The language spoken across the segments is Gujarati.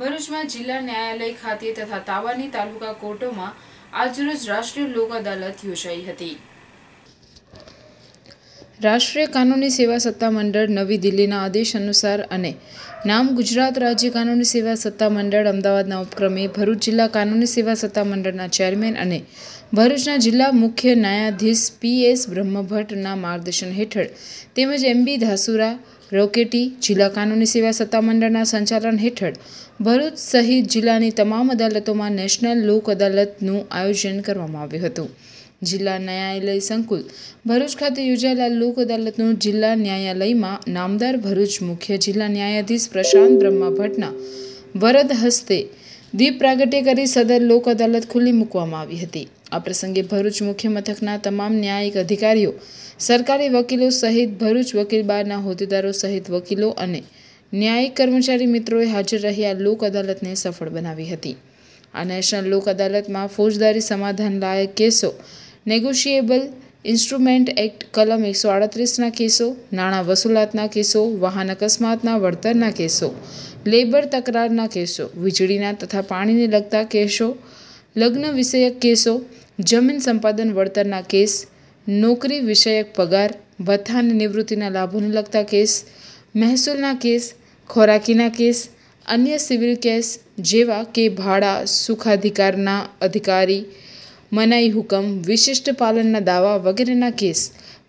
ભરૂચમાં જિલ્લા ન્યાયાલય ખાતે તથા તાવાની તાલુકા કોર્ટોમાં આજરોજ રાષ્ટ્રીય લોક અદાલત યોજાઈ હતી રાષ્ટ્રીય કાનૂની સેવા સત્તામંડળ નવી દિલ્હીના આદેશ અનુસાર અને નામ ગુજરાત રાજ્ય કાનૂની સેવા સત્તામંડળ અમદાવાદના ઉપક્રમે ભરૂચ જિલ્લા કાનૂની સેવા સત્તામંડળના ચેરમેન અને ભરૂચના જિલ્લા મુખ્ય ન્યાયાધીશ પી એસ બ્રહ્મભટ્ટના માર્ગદર્શન હેઠળ તેમજ એમ બી ધાસુરા રોકેટી જિલ્લા કાનૂની સેવા સત્તામંડળના સંચાલન હેઠળ ભરૂચ સહિત જિલ્લાની તમામ અદાલતોમાં નેશનલ લોક અદાલતનું આયોજન કરવામાં આવ્યું હતું જિલ્લા ન્યાયાલય સંકુલ ભરૂચ ખાતે યોજાયેલા લોક અદાલતનું જિલ્લા ન્યાયાલયમાં નામદાર ભરૂચ મુખ્ય જિલ્લા ન્યાયાધીશ પ્રશાંત બ્રહ્મા ભટ્ટના વરદ હસ્તે દીપ પ્રાગટ્ય કરી સદર લોક અદાલત ખુલ્લી મૂકવામાં આવી હતી આ પ્રસંગે ભરૂચ મુખ્ય મથકના તમામ ન્યાયિક અધિકારીઓ સરકારી વકીલો સહિત ભરૂચ વકીલ બારના હોદ્દેદારો સહિત વકીલો અને ન્યાયિક કર્મચારી મિત્રોએ હાજર રહ્યા લોક અદાલતને સફળ બનાવી હતી આ નેશનલ લોક અદાલતમાં ફોજદારી સમાધાન લાયક કેસો નેગોશિયેબલ ઇન્સ્ટ્રુમેન્ટ એક્ટ કલમ એકસો આડત્રીસના કેસો નાણાં વસૂલાતના કેસો વાહન અકસ્માતના વળતરના કેસો લેબર તકરારના કેસો વીજળીના તથા પાણીને લગતા કેસો લગ્ન વિષયક કેસો જમીન સંપાદન વળતરના કેસ નોકરી વિષયક પગાર ભથ્થા અને નિવૃત્તિના લાભોને લગતા કેસ મહેસૂલના કેસ ખોરાકીના કેસ અન્ય સિવિલ કેસ જેવા કે ભાડા સુખાધિકારના અધિકારી મનાઈ હુકમ વિશિષ્ટ પાલનના દાવા વગેરેના કેસ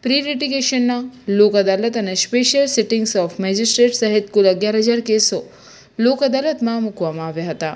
પ્રી લિટિગેશનના લોક અદાલત અને સ્પેશિયલ સિટિંગ્સ ઓફ મેજિસ્ટ્રેટ સહિત કુલ અગિયાર હજાર કેસો લોક અદાલતમાં મૂકવામાં આવ્યા હતા